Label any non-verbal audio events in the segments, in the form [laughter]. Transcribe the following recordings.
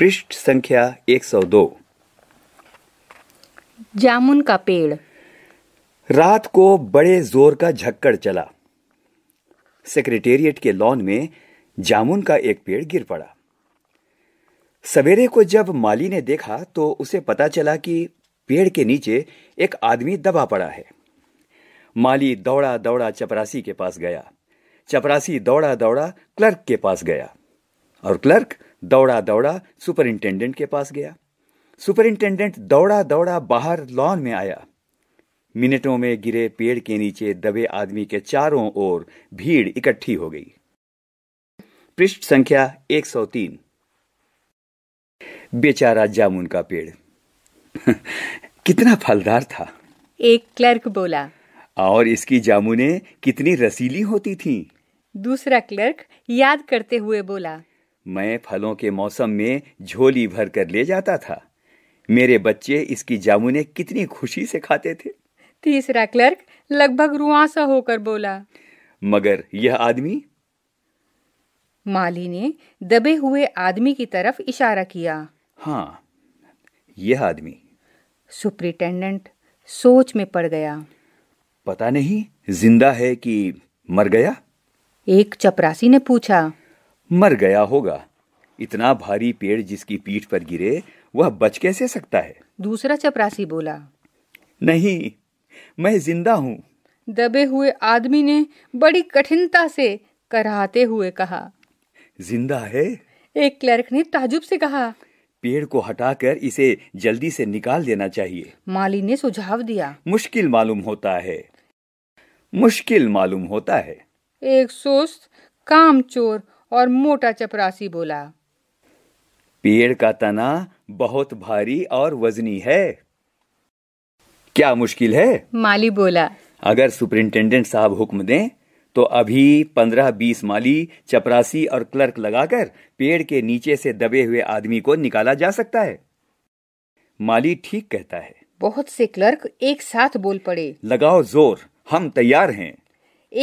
पृष्ठ संख्या 102 जामुन का पेड़ रात को बड़े जोर का झक्कड़ चला सेक्रेटेरिएट के लॉन में जामुन का एक पेड़ गिर पड़ा सवेरे को जब माली ने देखा तो उसे पता चला कि पेड़ के नीचे एक आदमी दबा पड़ा है माली दौड़ा दौड़ा चपरासी के पास गया चपरासी दौड़ा दौड़ा क्लर्क के पास गया और क्लर्क दौड़ा दौड़ा सुपरिंटेंडेंट के पास गया सुपरिंटेंडेंट दौड़ा दौड़ा बाहर लॉन में आया मिनटों में गिरे पेड़ के नीचे दबे आदमी के चारों ओर भीड़ इकट्ठी हो गई पृष्ठ संख्या 103 बेचारा जामुन का पेड़ [laughs] कितना फलदार था एक क्लर्क बोला और इसकी जामुने कितनी रसीली होती थीं। दूसरा क्लर्क याद करते हुए बोला मैं फलों के मौसम में झोली भर कर ले जाता था मेरे बच्चे इसकी जामुने कितनी खुशी से खाते थे तीसरा क्लर्क लगभग रुआसा होकर बोला मगर यह आदमी माली ने दबे हुए आदमी की तरफ इशारा किया हाँ यह आदमी सुप्रिटेंडेंट सोच में पड़ गया पता नहीं जिंदा है कि मर गया एक चपरासी ने पूछा मर गया होगा इतना भारी पेड़ जिसकी पीठ पर गिरे वह बच कैसे सकता है दूसरा चपरासी बोला नहीं मैं जिंदा हूँ दबे हुए आदमी ने बड़ी कठिनता से कराहते हुए कहा जिंदा है एक क्लर्क ने ताजुब से कहा पेड़ को हटाकर इसे जल्दी से निकाल देना चाहिए माली ने सुझाव दिया मुश्किल मालूम होता है मुश्किल मालूम होता है एक सुस्त चोर और मोटा चपरासी बोला पेड़ का तना बहुत भारी और वजनी है क्या मुश्किल है माली बोला अगर सुपरिंटेंडेंट साहब हुक्म दें तो अभी पंद्रह बीस माली चपरासी और क्लर्क लगाकर पेड़ के नीचे से दबे हुए आदमी को निकाला जा सकता है माली ठीक कहता है बहुत से क्लर्क एक साथ बोल पड़े लगाओ जोर हम तैयार हैं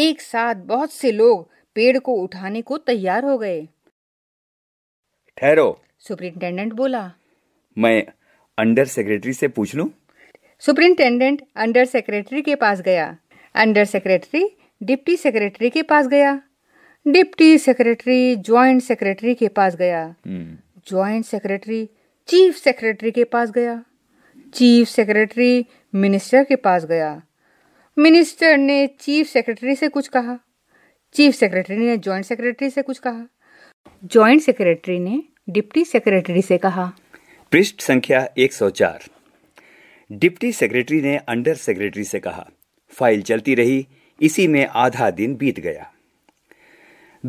एक साथ बहुत से लोग पेड़ को उठाने को तैयार हो गए ठहरो सुपरिंटेंडेंट बोला मैं अंडर सेक्रेटरी से पूछ लूं? सुपरिंटेंडेंट अंडर सेक्रेटरी के पास गया अंडर सेक्रेटरी डिप्टी सेक्रेटरी के पास गया डिप्टी सेक्रेटरी ज्वाइंट सेक्रेटरी के पास गया हम्म। ज्वाइंट सेक्रेटरी चीफ सेक्रेटरी के पास गया चीफ सेक्रेटरी मिनिस्टर के पास गया मिनिस्टर ने चीफ सेक्रेटरी से कुछ कहा चीफ सेक्रेटरी ने जॉइंट सेक्रेटरी से कुछ कहा जॉइंट सेक्रेटरी ने डिप्टी सेक्रेटरी से कहा पृष्ठ संख्या 104 डिप्टी सेक्रेटरी ने अंडर सेक्रेटरी से कहा फाइल चलती रही इसी में आधा दिन बीत गया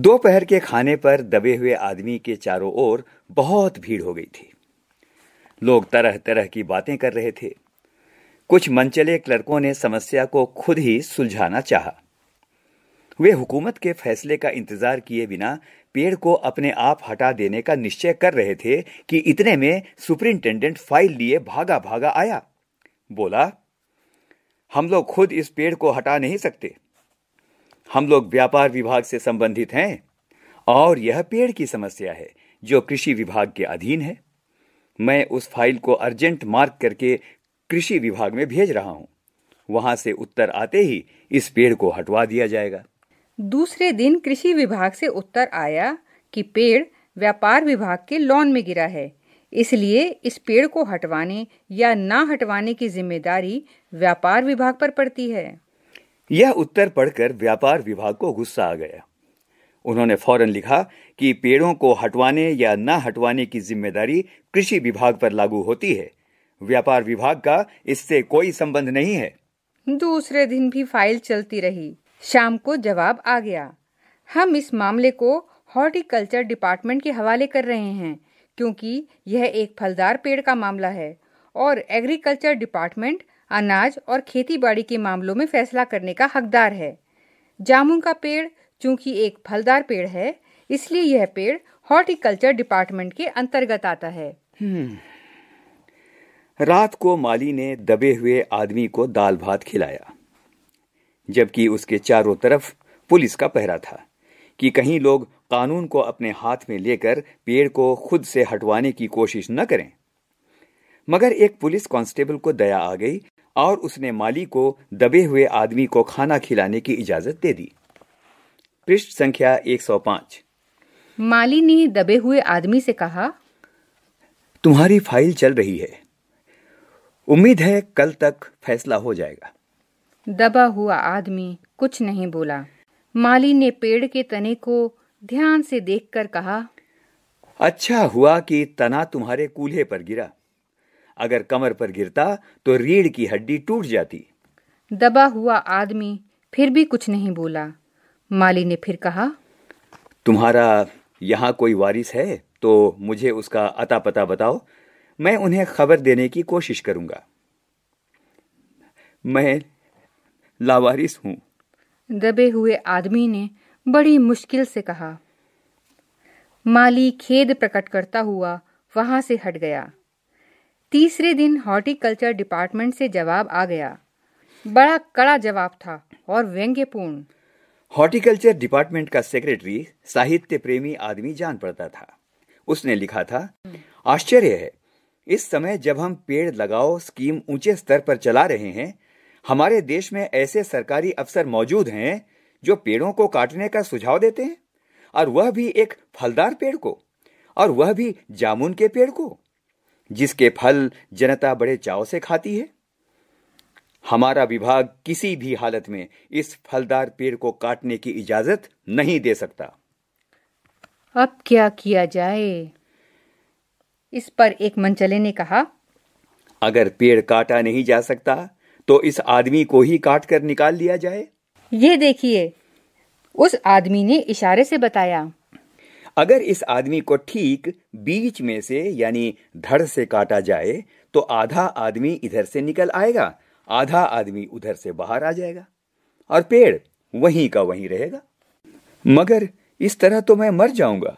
दोपहर के खाने पर दबे हुए आदमी के चारों ओर बहुत भीड़ हो गई थी लोग तरह तरह की बातें कर रहे थे कुछ मनचले क्लर्कों ने समस्या को खुद ही सुलझाना चाहा वे हुकूमत के फैसले का इंतजार किए बिना पेड़ को अपने आप हटा देने का निश्चय कर रहे थे कि इतने में सुपरिंटेंडेंट फाइल लिए भागा भागा आया बोला हम लोग खुद इस पेड़ को हटा नहीं सकते हम लोग व्यापार विभाग से संबंधित हैं और यह पेड़ की समस्या है जो कृषि विभाग के अधीन है मैं उस फाइल को अर्जेंट मार्क करके कृषि विभाग में भेज रहा हूं वहां से उत्तर आते ही इस पेड़ को हटवा दिया जाएगा दूसरे दिन कृषि विभाग से उत्तर आया कि पेड़ व्यापार विभाग के लॉन में गिरा है इसलिए इस पेड़ को हटवाने या ना हटवाने की जिम्मेदारी व्यापार विभाग पर पड़ती है यह उत्तर पढ़कर व्यापार विभाग को गुस्सा आ गया उन्होंने फौरन लिखा कि पेड़ों को हटवाने या ना हटवाने की जिम्मेदारी कृषि विभाग पर लागू होती है व्यापार विभाग का इससे कोई संबंध नहीं है दूसरे दिन भी फाइल चलती रही शाम को जवाब आ गया हम इस मामले को हॉर्टिकल्चर डिपार्टमेंट के हवाले कर रहे हैं क्योंकि यह एक फलदार पेड़ का मामला है और एग्रीकल्चर डिपार्टमेंट अनाज और खेती बाड़ी के मामलों में फैसला करने का हकदार है जामुन का पेड़ चूंकि एक फलदार पेड़ है इसलिए यह पेड़ हॉर्टिकल्चर डिपार्टमेंट के अंतर्गत आता है हम्म। रात को माली ने दबे हुए आदमी को दाल भात खिलाया जबकि उसके चारों तरफ पुलिस का पहरा था कि कहीं लोग कानून को अपने हाथ में लेकर पेड़ को खुद से हटवाने की कोशिश न करें मगर एक पुलिस कांस्टेबल को दया आ गई और उसने माली को दबे हुए आदमी को खाना खिलाने की इजाजत दे दी पृष्ठ संख्या 105 माली ने दबे हुए आदमी से कहा तुम्हारी फाइल चल रही है उम्मीद है कल तक फैसला हो जाएगा दबा हुआ आदमी कुछ नहीं बोला माली ने पेड़ के तने को ध्यान से देखकर कहा अच्छा हुआ कि तना तुम्हारे कूल्हे पर गिरा अगर कमर पर गिरता तो रीढ़ की हड्डी टूट जाती दबा हुआ आदमी फिर भी कुछ नहीं बोला माली ने फिर कहा तुम्हारा यहाँ कोई वारिस है तो मुझे उसका अता पता बताओ मैं उन्हें खबर देने की कोशिश करूंगा मैं लावारिस हूँ दबे हुए आदमी ने बड़ी मुश्किल से कहा माली खेद प्रकट करता हुआ वहां से हट गया तीसरे दिन हॉर्टिकल्चर डिपार्टमेंट से जवाब आ गया बड़ा कड़ा जवाब था और व्यंग्यपूर्ण हॉर्टिकल्चर डिपार्टमेंट का सेक्रेटरी साहित्य प्रेमी आदमी जान पड़ता था उसने लिखा था आश्चर्य है इस समय जब हम पेड़ लगाओ स्कीम ऊंचे स्तर पर चला रहे हैं हमारे देश में ऐसे सरकारी अफसर मौजूद हैं जो पेड़ों को काटने का सुझाव देते हैं और वह भी एक फलदार पेड़ को और वह भी जामुन के पेड़ को जिसके फल जनता बड़े चाव से खाती है हमारा विभाग किसी भी हालत में इस फलदार पेड़ को काटने की इजाजत नहीं दे सकता अब क्या किया जाए इस पर एक मंचले ने कहा अगर पेड़ काटा नहीं जा सकता तो इस आदमी को ही काट कर निकाल लिया जाए ये देखिए उस आदमी ने इशारे से बताया अगर इस आदमी को ठीक बीच में से यानी धड़ से काटा जाए तो आधा आदमी इधर से निकल आएगा आधा आदमी उधर से बाहर आ जाएगा और पेड़ वहीं का वहीं रहेगा मगर इस तरह तो मैं मर जाऊंगा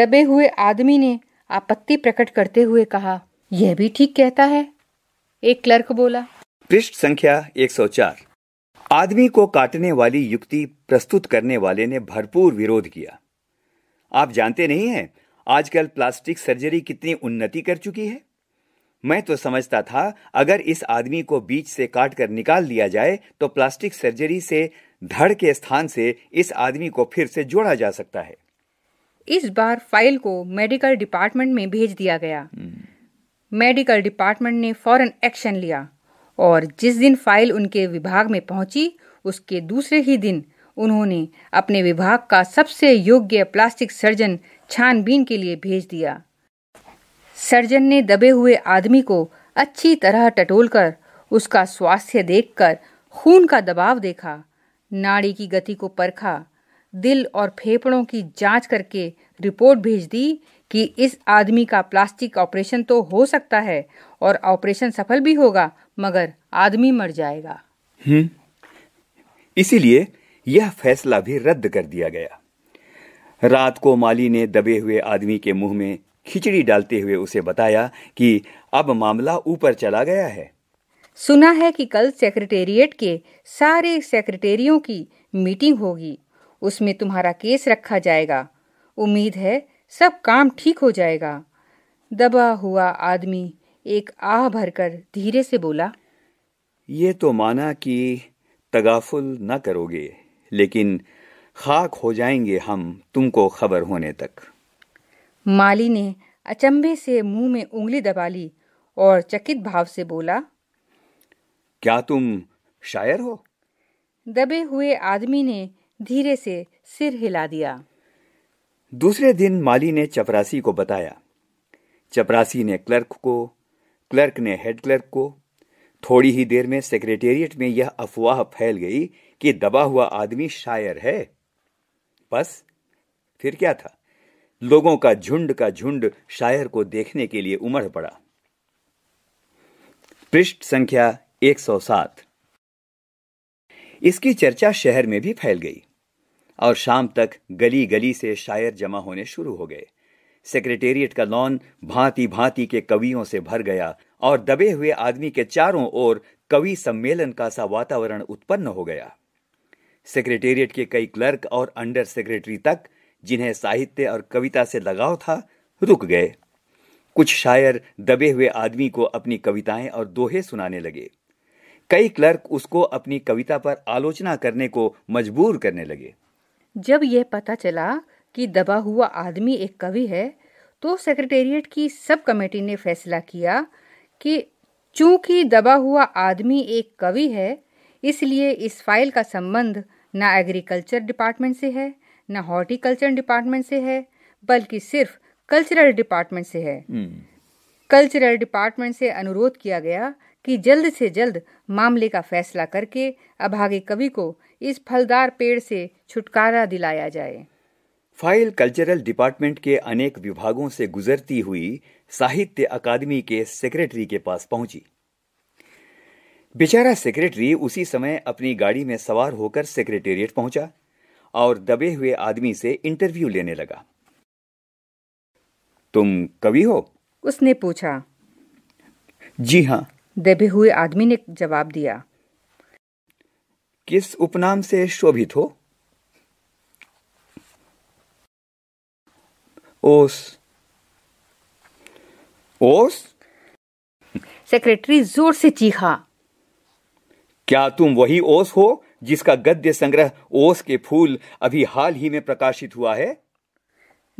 दबे हुए आदमी ने आपत्ति प्रकट करते हुए कहा यह भी ठीक कहता है एक क्लर्क बोला पृष्ठ संख्या 104 आदमी को काटने वाली युक्ति प्रस्तुत करने वाले ने भरपूर विरोध किया आप जानते नहीं हैं आजकल प्लास्टिक सर्जरी कितनी उन्नति कर चुकी है मैं तो समझता था अगर इस आदमी को बीच से काट कर निकाल लिया जाए तो प्लास्टिक सर्जरी से धड़ के स्थान से इस आदमी को फिर से जोड़ा जा सकता है इस बार फाइल को मेडिकल डिपार्टमेंट में भेज दिया गया हम्म। मेडिकल डिपार्टमेंट ने फौरन एक्शन लिया और जिस दिन फाइल उनके विभाग में पहुंची उसके दूसरे ही दिन उन्होंने अपने विभाग का सबसे योग्य प्लास्टिक सर्जन छानबीन के लिए भेज दिया सर्जन ने दबे हुए आदमी को अच्छी तरह टटोलकर उसका स्वास्थ्य देखकर खून का दबाव देखा नाड़ी की गति को परखा दिल और फेफड़ों की जांच करके रिपोर्ट भेज दी कि इस आदमी का प्लास्टिक ऑपरेशन तो हो सकता है और ऑपरेशन सफल भी होगा मगर आदमी मर जाएगा हम्म। इसीलिए यह फैसला भी रद्द कर दिया गया रात को माली ने दबे हुए आदमी के मुंह में खिचड़ी डालते हुए उसे बताया कि अब मामला ऊपर चला गया है सुना है कि कल सेक्रेटेरिएट के सारे सेक्रेटेरियों की मीटिंग होगी उसमें तुम्हारा केस रखा जाएगा उम्मीद है सब काम ठीक हो जाएगा दबा हुआ आदमी एक आह भरकर धीरे से बोला ये तो माना कि तगाफुल न करोगे लेकिन खाक हो जाएंगे हम तुमको खबर होने तक माली ने अचंभे से मुंह में उंगली दबा ली और चकित भाव से बोला क्या तुम शायर हो दबे हुए आदमी ने धीरे से सिर हिला दिया दूसरे दिन माली ने चपरासी को बताया चपरासी ने क्लर्क को क्लर्क ने हेड क्लर्क को थोड़ी ही देर में सेक्रेटेरिएट में यह अफवाह फैल गई कि दबा हुआ आदमी शायर है बस फिर क्या था लोगों का झुंड का झुंड शायर को देखने के लिए उमड़ पड़ा पृष्ठ संख्या 107 इसकी चर्चा शहर में भी फैल गई और शाम तक गली गली से शायर जमा होने शुरू हो गए सेक्रेटेरिएट का लॉन भांति भांति के कवियों से भर गया और दबे हुए आदमी के चारों ओर कवि सम्मेलन का सा वातावरण उत्पन्न हो गया सेक्रेटेरिएट के कई क्लर्क और अंडर सेक्रेटरी तक जिन्हें साहित्य और कविता से लगाव था रुक गए कुछ शायर दबे हुए आदमी को अपनी कविताएं और दोहे सुनाने लगे कई क्लर्क उसको अपनी कविता पर आलोचना करने को मजबूर करने लगे जब यह पता चला कि दबा हुआ आदमी एक कवि है तो सेक्रेटेरिएट की सब कमेटी ने फैसला किया कि चूंकि दबा हुआ आदमी एक कवि है इसलिए इस फाइल का संबंध न एग्रीकल्चर डिपार्टमेंट से है न हॉर्टिकल्चर डिपार्टमेंट से है बल्कि सिर्फ कल्चरल डिपार्टमेंट से है कल्चरल हम्म। डिपार्टमेंट से अनुरोध किया गया कि जल्द से जल्द मामले का फैसला करके अभागे कवि को इस फलदार पेड़ से छुटकारा दिलाया जाए फाइल कल्चरल डिपार्टमेंट के अनेक विभागों से गुजरती हुई साहित्य अकादमी के सेक्रेटरी के पास पहुंची बेचारा सेक्रेटरी उसी समय अपनी गाड़ी में सवार होकर सेक्रेटेरिएट पहुंचा और दबे हुए आदमी से इंटरव्यू लेने लगा तुम कवि हो उसने पूछा जी हाँ दबे हुए आदमी ने जवाब दिया किस उपनाम से शोभित हो ओस ओस सेक्रेटरी जोर से चीखा क्या तुम वही ओस हो जिसका गद्य संग्रह ओस के फूल अभी हाल ही में प्रकाशित हुआ है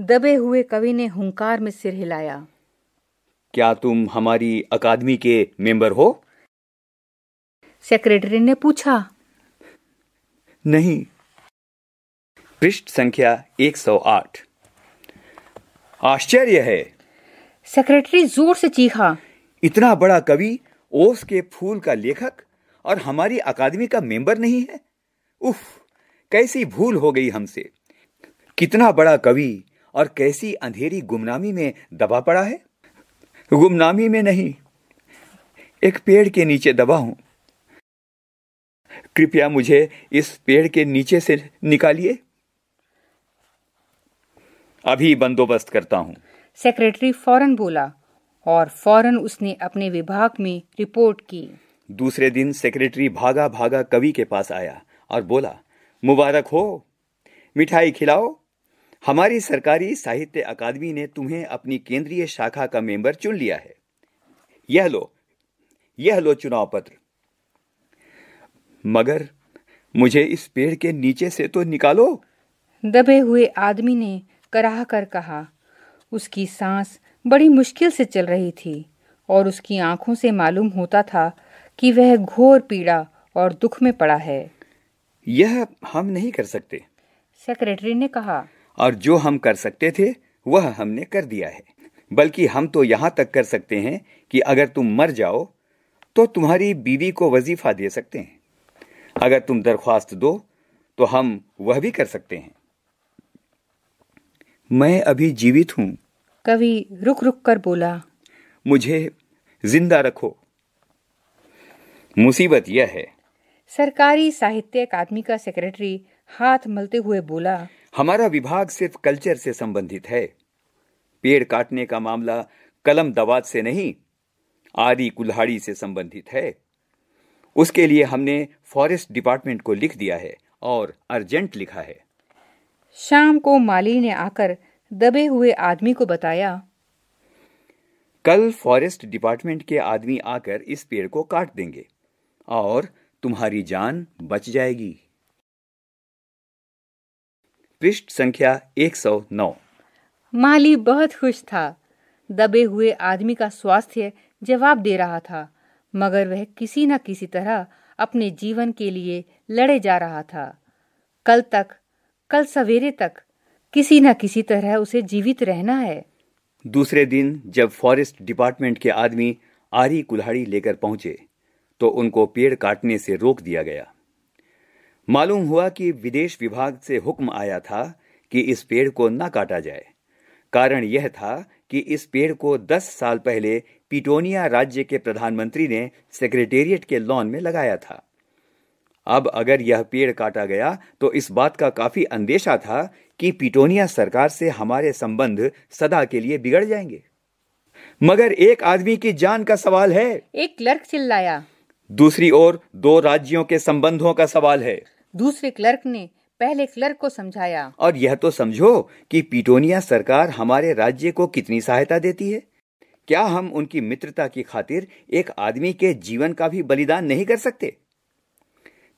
दबे हुए कवि ने हुंकार में सिर हिलाया क्या तुम हमारी अकादमी के मेंबर हो सेक्रेटरी ने पूछा नहीं पृष्ठ संख्या 108 आश्चर्य है सेक्रेटरी जोर से चीखा इतना बड़ा कवि ओस के फूल का लेखक और हमारी अकादमी का मेंबर नहीं है उफ कैसी भूल हो गई हमसे कितना बड़ा कवि और कैसी अंधेरी गुमनामी में दबा पड़ा है गुमनामी में नहीं एक पेड़ के नीचे दबा हूं कृपया मुझे इस पेड़ के नीचे से निकालिए अभी बंदोबस्त करता हूँ सेक्रेटरी फौरन बोला और फौरन उसने अपने विभाग में रिपोर्ट की दूसरे दिन सेक्रेटरी भागा भागा कवि के पास आया और बोला मुबारक हो मिठाई खिलाओ हमारी सरकारी साहित्य अकादमी ने तुम्हें अपनी केंद्रीय शाखा का मेंबर चुन लिया है यह लो यह लो चुनाव पत्र मगर मुझे इस पेड़ के नीचे से तो निकालो दबे हुए आदमी ने कराह कर कहा उसकी सांस बड़ी मुश्किल से चल रही थी और उसकी आंखों से मालूम होता था कि वह घोर पीड़ा और दुख में पड़ा है यह हम नहीं कर सकते सेक्रेटरी ने कहा और जो हम कर सकते थे वह हमने कर दिया है बल्कि हम तो यहाँ तक कर सकते हैं कि अगर तुम मर जाओ तो तुम्हारी बीवी को वजीफा दे सकते हैं अगर तुम दरख्वास्त दो तो हम वह भी कर सकते हैं मैं अभी जीवित हूँ कवि रुक रुक कर बोला मुझे जिंदा रखो मुसीबत यह है सरकारी साहित्य अकादमी का सेक्रेटरी हाथ मलते हुए बोला हमारा विभाग सिर्फ कल्चर से संबंधित है पेड़ काटने का मामला कलम दवात से नहीं आदि कुल्हाड़ी से संबंधित है उसके लिए हमने फॉरेस्ट डिपार्टमेंट को लिख दिया है और अर्जेंट लिखा है शाम को माली ने आकर दबे हुए आदमी को बताया कल फॉरेस्ट डिपार्टमेंट के आदमी आकर इस पेड़ को काट देंगे और तुम्हारी जान बच जाएगी पृष्ठ संख्या 109 माली बहुत खुश था दबे हुए आदमी का स्वास्थ्य जवाब दे रहा था मगर वह किसी न किसी तरह अपने जीवन के लिए लड़े जा रहा था कल तक कल सवेरे तक किसी न किसी तरह उसे जीवित रहना है दूसरे दिन जब फॉरेस्ट डिपार्टमेंट के आदमी आरी कुल्हाड़ी लेकर पहुंचे तो उनको पेड़ काटने से रोक दिया गया मालूम हुआ कि विदेश विभाग से हुक्म आया था कि इस पेड़ को न काटा जाए कारण यह था कि इस पेड़ को दस साल पहले पिटोनिया राज्य के प्रधानमंत्री ने सेक्रेटेरिएट के लॉन में लगाया था अब अगर यह पेड़ काटा गया तो इस बात का काफी अंदेशा था कि पिटोनिया सरकार से हमारे संबंध सदा के लिए बिगड़ जाएंगे मगर एक आदमी की जान का सवाल है एक क्लर्क चिल्लाया दूसरी ओर दो राज्यों के संबंधों का सवाल है दूसरे क्लर्क ने पहले क्लर्क को समझाया और यह तो समझो कि पीटोनिया सरकार हमारे राज्य को कितनी सहायता देती है क्या हम उनकी मित्रता की खातिर एक आदमी के जीवन का भी बलिदान नहीं कर सकते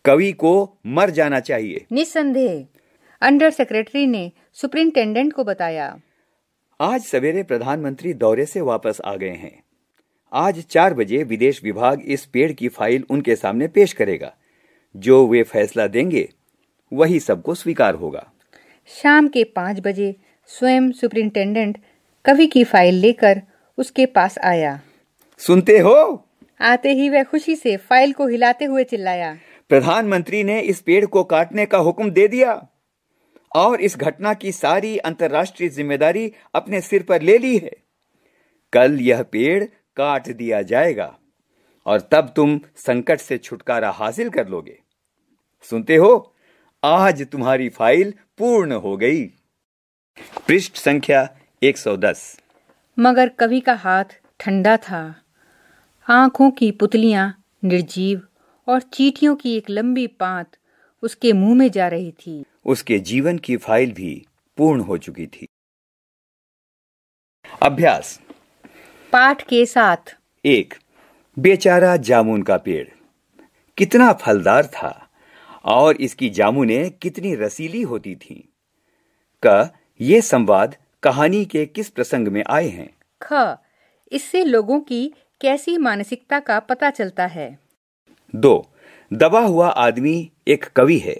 कवि को मर जाना चाहिए निस्संदेह अंडर सेक्रेटरी ने सुप्रिंटेंडेंट को बताया आज सवेरे प्रधानमंत्री दौरे से वापस आ गए हैं आज चार बजे विदेश विभाग इस पेड़ की फाइल उनके सामने पेश करेगा जो वे फैसला देंगे वही सबको स्वीकार होगा शाम के पाँच बजे स्वयं सुप्रिंटेंडेंट कवि की फाइल लेकर उसके पास आया सुनते हो आते ही वह खुशी से फाइल को हिलाते हुए चिल्लाया प्रधानमंत्री ने इस पेड़ को काटने का हुक्म दे दिया और इस घटना की सारी अंतर्राष्ट्रीय जिम्मेदारी अपने सिर पर ले ली है कल यह पेड़ काट दिया जाएगा और तब तुम संकट से छुटकारा हासिल कर लोगे सुनते हो आज तुम्हारी फाइल पूर्ण हो गई पृष्ठ संख्या 110 मगर कवि का हाथ ठंडा था आंखों की पुतलियां निर्जीव और चीटियों की एक लंबी पात उसके मुंह में जा रही थी उसके जीवन की फाइल भी पूर्ण हो चुकी थी अभ्यास पाठ के साथ एक बेचारा जामुन का पेड़ कितना फलदार था और इसकी जामुने कितनी रसीली होती थी का ये संवाद कहानी के किस प्रसंग में आए हैं ख इससे लोगों की कैसी मानसिकता का पता चलता है दो दबा हुआ आदमी एक कवि है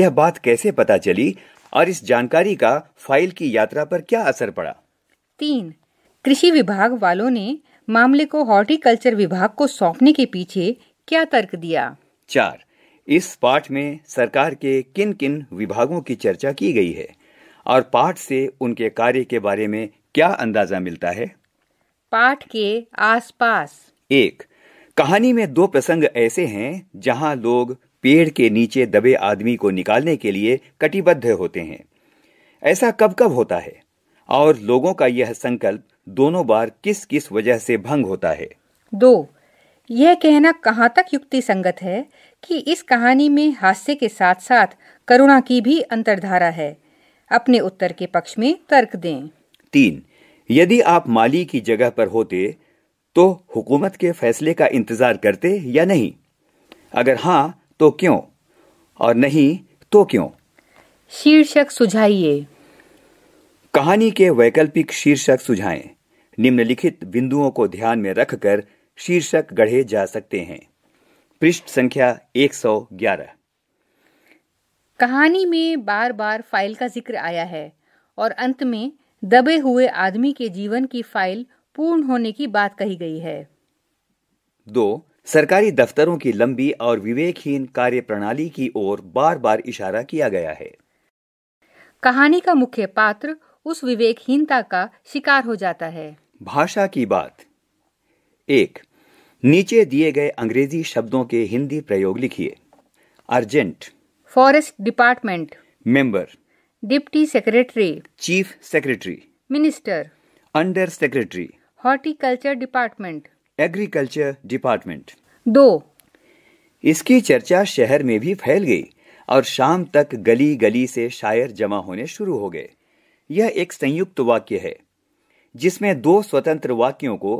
यह बात कैसे पता चली और इस जानकारी का फाइल की यात्रा पर क्या असर पड़ा तीन कृषि विभाग वालों ने मामले को हॉर्टिकल्चर विभाग को सौंपने के पीछे क्या तर्क दिया चार इस पाठ में सरकार के किन किन विभागों की चर्चा की गई है और पाठ से उनके कार्य के बारे में क्या अंदाजा मिलता है पाठ के आसपास एक कहानी में दो प्रसंग ऐसे हैं जहां लोग पेड़ के नीचे दबे आदमी को निकालने के लिए कटिबद्ध होते हैं ऐसा कब कब होता है और लोगों का यह संकल्प दोनों बार किस किस वजह से भंग होता है दो यह कहना कहाँ तक युक्ति संगत है कि इस कहानी में हास्य के साथ साथ करुणा की भी अंतरधारा है अपने उत्तर के पक्ष में तर्क दें तीन यदि आप माली की जगह पर होते तो हुकूमत के फैसले का इंतजार करते या नहीं अगर हाँ तो क्यों और नहीं तो क्यों शीर्षक सुझाइए कहानी के वैकल्पिक शीर्षक सुझाएं निम्नलिखित बिंदुओं को ध्यान में रखकर शीर्षक गढ़े जा सकते हैं पृष्ठ संख्या 111 कहानी में बार बार फाइल का जिक्र आया है और अंत में दबे हुए आदमी के जीवन की फाइल पूर्ण होने की बात कही गई है दो सरकारी दफ्तरों की लंबी और विवेकहीन कार्य प्रणाली की ओर बार बार इशारा किया गया है कहानी का मुख्य पात्र उस विवेकहीनता का शिकार हो जाता है भाषा की बात एक नीचे दिए गए अंग्रेजी शब्दों के हिंदी प्रयोग लिखिए urgent forest department member deputy secretary chief secretary minister under secretary horticulture department agriculture department दो इसकी चर्चा शहर में भी फैल गई और शाम तक गली गली से शायर जमा होने शुरू हो गए यह एक संयुक्त वाक्य है जिसमें दो स्वतंत्र वाक्यों को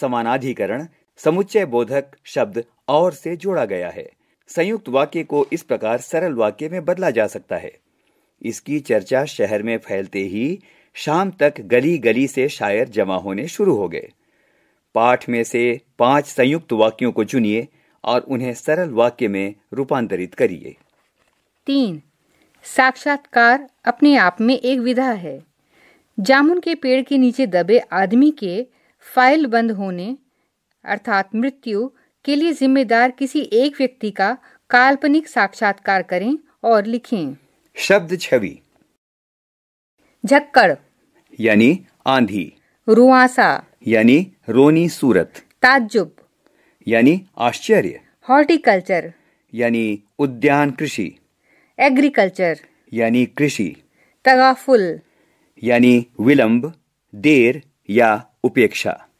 समानाधिकरण समुच्चय बोधक शब्द और से जोड़ा गया है संयुक्त वाक्य को इस प्रकार सरल वाक्य में बदला जा सकता है इसकी चर्चा शहर में फैलते ही शाम तक गली गली से शायर जमा होने शुरू हो गए पाठ में से पांच संयुक्त वाक्यों को चुनिए और उन्हें सरल वाक्य में रूपांतरित करिए तीन साक्षात्कार अपने आप में एक विधा है जामुन के पेड़ के नीचे दबे आदमी के फाइल बंद होने अर्थात मृत्यु के लिए जिम्मेदार किसी एक व्यक्ति का काल्पनिक साक्षात्कार करें और लिखें शब्द छवि झक्कड़ यानी आंधी रुआसा यानी रोनी सूरत ताज्जुब यानी आश्चर्य हॉर्टिकल्चर यानी उद्यान कृषि एग्रीकल्चर यानी कृषि तगाफुल यानी विलंब देर या उपेक्षा